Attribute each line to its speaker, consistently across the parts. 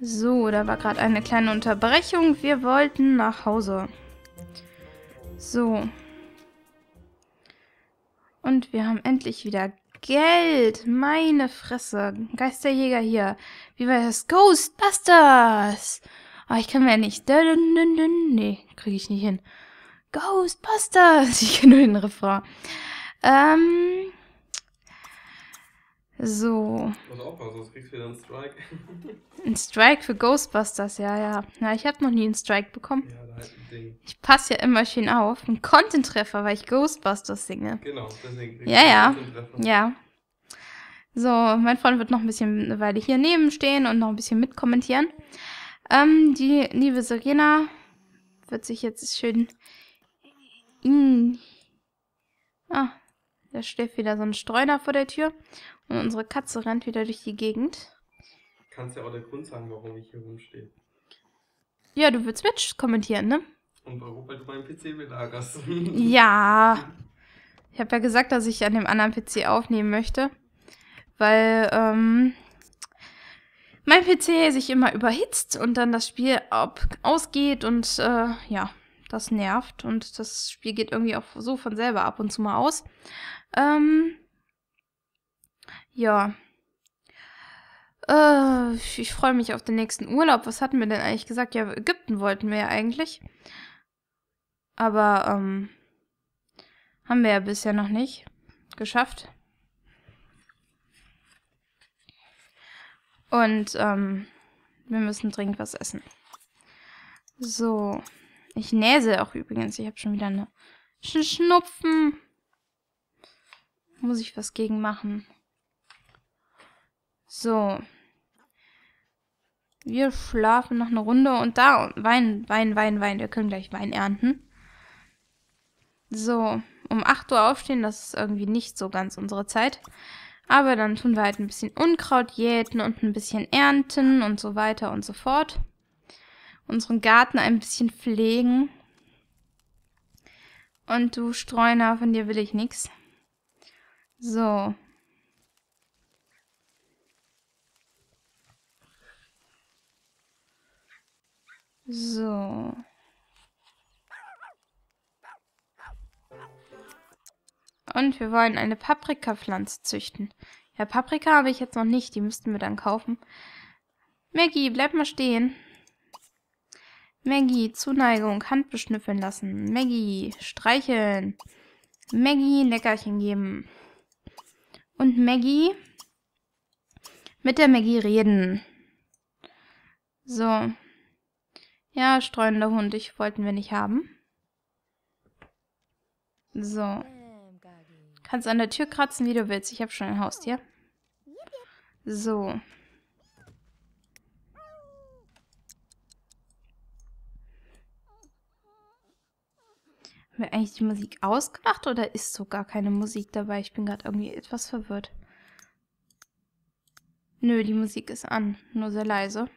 Speaker 1: So, da war gerade eine kleine Unterbrechung. Wir wollten nach Hause. So. Und wir haben endlich wieder Geld. Meine Fresse. Geisterjäger hier. Wie war das? Ghostbusters! Ah, oh, ich kann mir ja nicht. Nee, kriege ich nicht hin. Ghostbusters! Ich kenne nur den Refrain. Ähm, so. auch aufpassen, sonst kriegst du wieder einen Strike. ein Strike für Ghostbusters, ja, ja. Na, ich habe noch nie einen Strike bekommen. Ja, da ist halt ein Ding. Ich passe ja immer schön auf. Ein Content-Treffer, weil ich Ghostbusters singe. Genau, deswegen kriegst ja, ja. Ja. So, mein Freund wird noch ein bisschen eine Weile hier nebenstehen und noch ein bisschen mitkommentieren. Ähm, die liebe Serena wird sich jetzt schön Ah, da steht wieder so ein Streuner vor der Tür und unsere Katze rennt wieder durch die Gegend. Kannst ja auch der Grund sagen, warum ich hier rumstehe. Ja, du willst Twitch kommentieren, ne? Und warum, weil du meinen PC belagerst. ja. Ich habe ja gesagt, dass ich an dem anderen PC aufnehmen möchte, weil ähm, mein PC sich immer überhitzt und dann das Spiel ab ausgeht und äh, ja, das nervt und das Spiel geht irgendwie auch so von selber ab und zu mal aus. Ähm, ja. Äh, ich freue mich auf den nächsten Urlaub. Was hatten wir denn eigentlich gesagt? Ja, Ägypten wollten wir ja eigentlich. Aber, ähm, haben wir ja bisher noch nicht geschafft. Und, ähm, wir müssen dringend was essen. So. Ich näse auch übrigens. Ich habe schon wieder eine Sch Schnupfen. Muss ich was gegen machen. So. Wir schlafen noch eine Runde und da Wein, Wein, Wein, Wein. Wir können gleich Wein ernten. So, um 8 Uhr aufstehen, das ist irgendwie nicht so ganz unsere Zeit. Aber dann tun wir halt ein bisschen Unkraut jäten und ein bisschen ernten und so weiter und so fort. Unseren Garten ein bisschen pflegen. Und du Streuner, von dir will ich nichts. So. So. Und wir wollen eine Paprikapflanze züchten. Ja, Paprika habe ich jetzt noch nicht. Die müssten wir dann kaufen. Maggie, bleib mal stehen. Maggie, Zuneigung, Hand beschnüffeln lassen. Maggie, streicheln. Maggie, Leckerchen geben und Maggie mit der Maggie reden. So. Ja, streunender Hund, ich wollten wir nicht haben. So. Kannst an der Tür kratzen, wie du willst. Ich habe schon ein Haustier. So. Haben wir eigentlich die Musik ausgemacht oder ist so gar keine Musik dabei? Ich bin gerade irgendwie etwas verwirrt. Nö, die Musik ist an, nur sehr leise.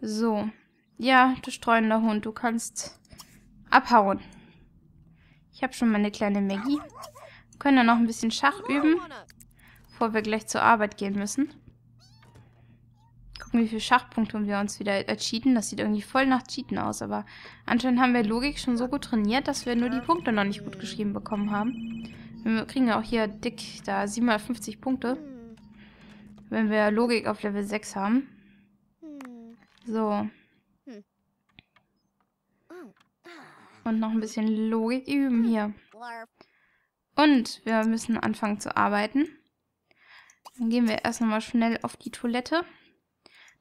Speaker 1: So. Ja, du streunender Hund, du kannst abhauen. Ich habe schon meine kleine Maggie. Wir können dann noch ein bisschen Schach üben, bevor wir gleich zur Arbeit gehen müssen gucken, wie viele Schachpunkte wir uns wieder ercheaten. Das sieht irgendwie voll nach Cheaten aus, aber anscheinend haben wir Logik schon so gut trainiert, dass wir nur die Punkte noch nicht gut geschrieben bekommen haben. Wir kriegen ja auch hier dick da 750 Punkte, wenn wir Logik auf Level 6 haben. So. Und noch ein bisschen Logik üben hier. Und wir müssen anfangen zu arbeiten. Dann gehen wir erst nochmal schnell auf die Toilette.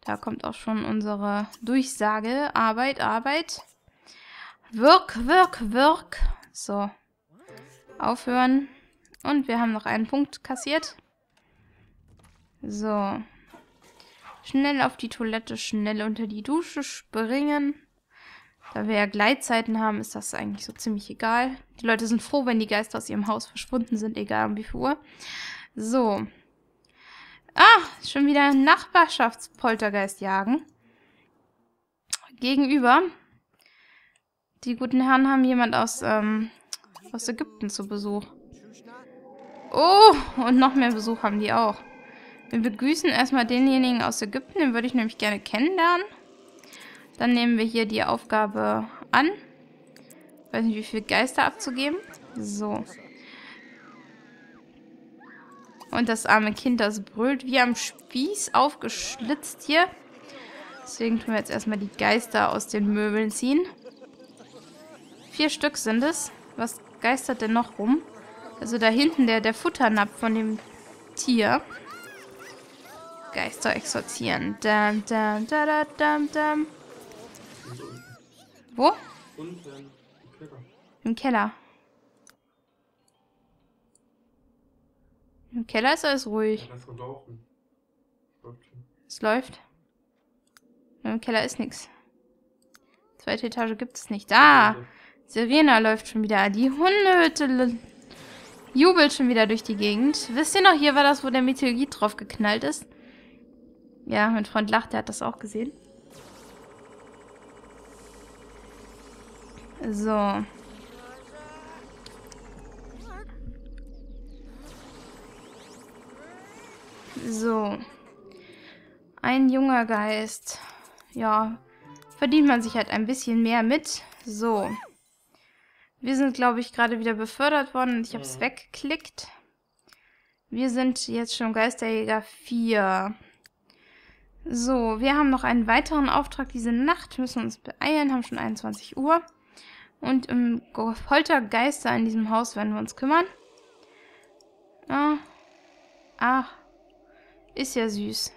Speaker 1: Da kommt auch schon unsere Durchsage. Arbeit, Arbeit. Wirk, wirk, wirk. So. Aufhören. Und wir haben noch einen Punkt kassiert. So. Schnell auf die Toilette, schnell unter die Dusche springen. Da wir ja Gleitzeiten haben, ist das eigentlich so ziemlich egal. Die Leute sind froh, wenn die Geister aus ihrem Haus verschwunden sind, egal um wie viel Uhr. So. Ah, schon wieder Nachbarschaftspoltergeist jagen. Gegenüber. Die guten Herren haben jemand aus, ähm, aus Ägypten zu Besuch. Oh, und noch mehr Besuch haben die auch. Wir begrüßen erstmal denjenigen aus Ägypten, den würde ich nämlich gerne kennenlernen. Dann nehmen wir hier die Aufgabe an. Ich weiß nicht, wie viele Geister abzugeben. So. Und das arme Kind, das brüllt wie am Spieß aufgeschlitzt hier. Deswegen tun wir jetzt erstmal die Geister aus den Möbeln ziehen. Vier Stück sind es. Was geistert denn noch rum? Also da hinten der, der Futternapf von dem Tier. Geister exorzieren. Dam, dam, da, da, dam, dam. Wo? Unten. Ähm, Im Keller. Im Keller. Im Keller ist alles ruhig. Ja, das laufen. Es läuft. Im Keller ist nichts. Zweite Etage gibt es nicht. Da! Ah, Serena läuft schon wieder. Die Hundehütte jubelt schon wieder durch die Gegend. Wisst ihr noch, hier war das, wo der Meteorit drauf geknallt ist? Ja, mein Freund lacht, der hat das auch gesehen. So. So. Ein junger Geist. Ja, verdient man sich halt ein bisschen mehr mit. So. Wir sind, glaube ich, gerade wieder befördert worden und ich habe es mhm. weggeklickt. Wir sind jetzt schon Geisterjäger 4. So, wir haben noch einen weiteren Auftrag diese Nacht, müssen uns beeilen, haben schon 21 Uhr. Und im Poltergeister in diesem Haus werden wir uns kümmern. Ah, ach, ist ja süß.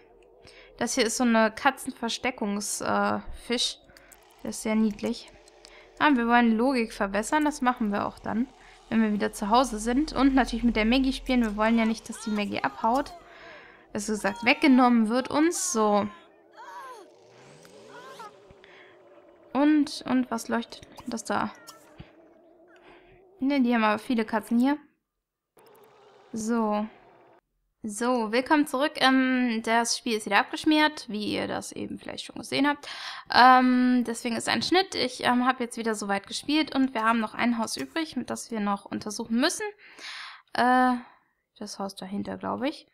Speaker 1: Das hier ist so eine Katzenversteckungsfisch. Äh, das ist sehr niedlich. Ah, wir wollen Logik verbessern. Das machen wir auch dann, wenn wir wieder zu Hause sind. Und natürlich mit der Maggie spielen. Wir wollen ja nicht, dass die Maggie abhaut. Also es gesagt, weggenommen wird uns. So. Und, und was leuchtet das da? Ne, die haben aber viele Katzen hier. So. So. So, willkommen zurück. Ähm, das Spiel ist wieder abgeschmiert, wie ihr das eben vielleicht schon gesehen habt. Ähm, deswegen ist ein Schnitt. Ich ähm, habe jetzt wieder soweit gespielt und wir haben noch ein Haus übrig, das wir noch untersuchen müssen. Äh, das Haus dahinter, glaube ich.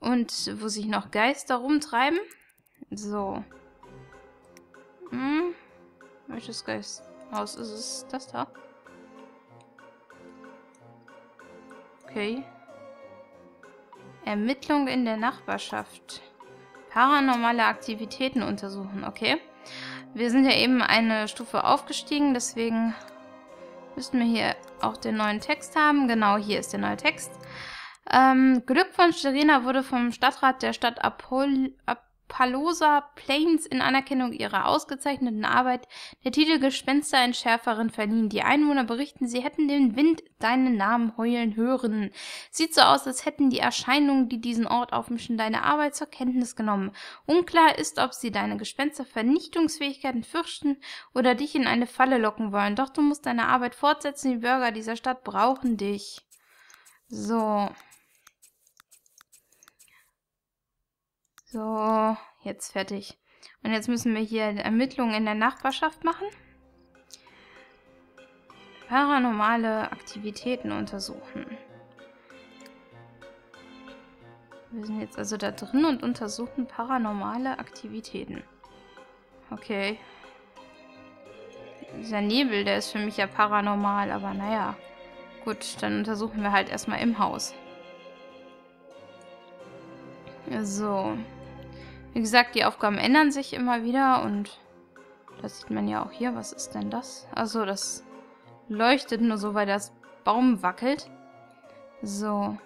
Speaker 1: Und wo sich noch Geister rumtreiben. So. Hm. Welches Geisthaus ist es? Das da? Okay. Ermittlung in der Nachbarschaft. Paranormale Aktivitäten untersuchen, okay. Wir sind ja eben eine Stufe aufgestiegen, deswegen müssten wir hier auch den neuen Text haben. Genau, hier ist der neue Text. Ähm, Glückwunsch, Serena wurde vom Stadtrat der Stadt Apol Ap Palosa Plains in Anerkennung ihrer ausgezeichneten Arbeit. Der Titel Gespensterentschärferin verliehen. Die Einwohner berichten, sie hätten den Wind deinen Namen heulen hören. Sieht so aus, als hätten die Erscheinungen, die diesen Ort aufmischen, deine Arbeit zur Kenntnis genommen. Unklar ist, ob sie deine Gespenstervernichtungsfähigkeiten fürchten oder dich in eine Falle locken wollen. Doch du musst deine Arbeit fortsetzen, die Bürger dieser Stadt brauchen dich. So. So, jetzt fertig. Und jetzt müssen wir hier Ermittlungen in der Nachbarschaft machen. Paranormale Aktivitäten untersuchen. Wir sind jetzt also da drin und untersuchen paranormale Aktivitäten. Okay. Dieser Nebel, der ist für mich ja paranormal, aber naja. Gut, dann untersuchen wir halt erstmal im Haus. So. Wie gesagt, die Aufgaben ändern sich immer wieder und das sieht man ja auch hier. Was ist denn das? Achso, das leuchtet nur so, weil das Baum wackelt. So.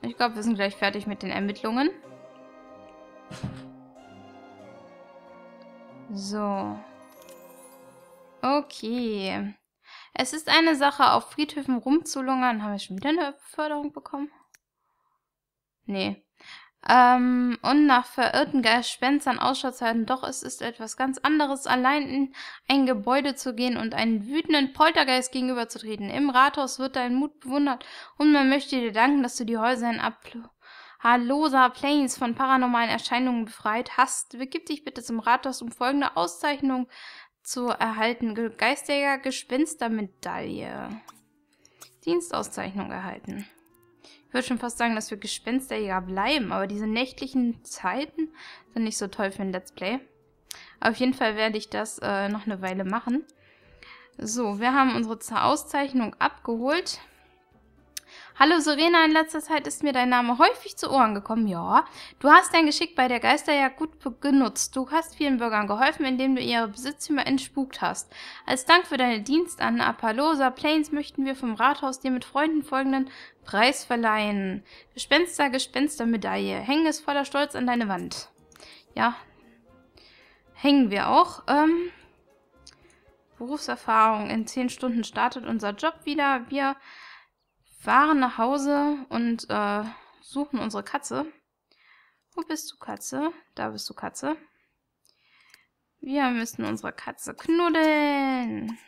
Speaker 1: Ich glaube, wir sind gleich fertig mit den Ermittlungen. So. Okay. Es ist eine Sache, auf Friedhöfen rumzulungern. Haben wir schon wieder eine Förderung bekommen? Nee ähm, und nach verirrten Gespenstern Ausschau zu halten. Doch es ist etwas ganz anderes, allein in ein Gebäude zu gehen und einen wütenden Poltergeist gegenüberzutreten. Im Rathaus wird dein Mut bewundert und man möchte dir danken, dass du die Häuser in Ablo Plains von paranormalen Erscheinungen befreit hast. Begib dich bitte zum Rathaus, um folgende Auszeichnung zu erhalten. Geisterjäger Gespenstermedaille. Dienstauszeichnung erhalten ich würde schon fast sagen, dass wir Gespensterjäger bleiben, aber diese nächtlichen Zeiten sind nicht so toll für ein Let's Play. Auf jeden Fall werde ich das äh, noch eine Weile machen. So, wir haben unsere Auszeichnung abgeholt. Hallo Serena, in letzter Zeit ist mir dein Name häufig zu Ohren gekommen. Ja, du hast dein Geschick bei der Geisterjagd gut genutzt. Du hast vielen Bürgern geholfen, indem du ihre Besitztümer entspukt hast. Als Dank für deine Dienst an Apalosa Plains möchten wir vom Rathaus dir mit Freunden folgenden Preis verleihen. Gespenster, Gespenstermedaille. Hänge es voller Stolz an deine Wand. Ja, hängen wir auch. Ähm, Berufserfahrung. In zehn Stunden startet unser Job wieder. Wir fahren nach Hause und äh, suchen unsere Katze. Wo bist du, Katze? Da bist du, Katze. Wir müssen unsere Katze knuddeln.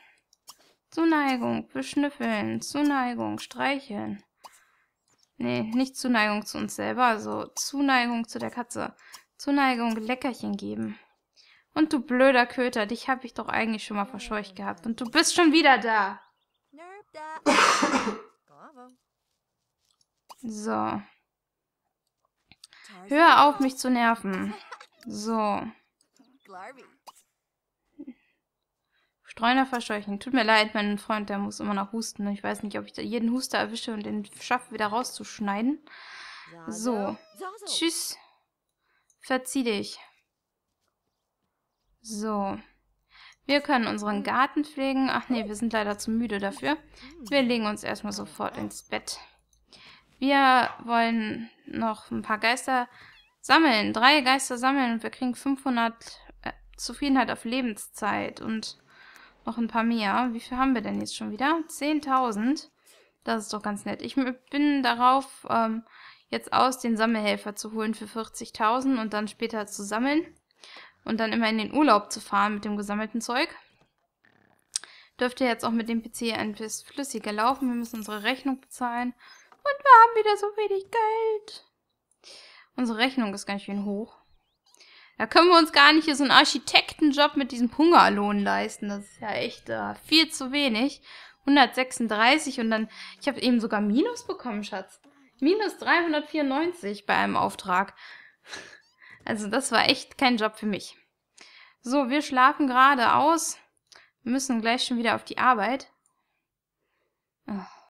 Speaker 1: Zuneigung, beschnüffeln, Zuneigung, streicheln. Nee, nicht Zuneigung zu uns selber, also Zuneigung zu der Katze. Zuneigung, Leckerchen geben. Und du blöder Köter, dich habe ich doch eigentlich schon mal verscheucht gehabt. Und du bist schon wieder da. Jahre. So. Hör auf, mich zu nerven. So. Streuner verscheuchen. Tut mir leid, mein Freund, der muss immer noch husten. Ich weiß nicht, ob ich da jeden Huster erwische und den schaffe, wieder rauszuschneiden. So. Tschüss. Verzieh dich. So. Wir können unseren Garten pflegen. Ach nee, wir sind leider zu müde dafür. Wir legen uns erstmal sofort ins Bett. Wir wollen noch ein paar Geister sammeln. Drei Geister sammeln und wir kriegen 500 äh, Zufriedenheit auf Lebenszeit und noch ein paar mehr. Wie viel haben wir denn jetzt schon wieder? 10.000. Das ist doch ganz nett. Ich bin darauf, ähm, jetzt aus den Sammelhelfer zu holen für 40.000 und dann später zu sammeln und dann immer in den Urlaub zu fahren mit dem gesammelten Zeug. Dürfte jetzt auch mit dem PC ein bisschen flüssiger laufen. Wir müssen unsere Rechnung bezahlen. Und wir haben wieder so wenig Geld. Unsere Rechnung ist ganz schön hoch. Da können wir uns gar nicht so einen Architektenjob mit diesem Hungerlohn leisten. Das ist ja echt äh, viel zu wenig. 136 und dann, ich habe eben sogar Minus bekommen, Schatz. Minus 394 bei einem Auftrag. Also das war echt kein Job für mich. So, wir schlafen gerade aus, müssen gleich schon wieder auf die Arbeit. Oh.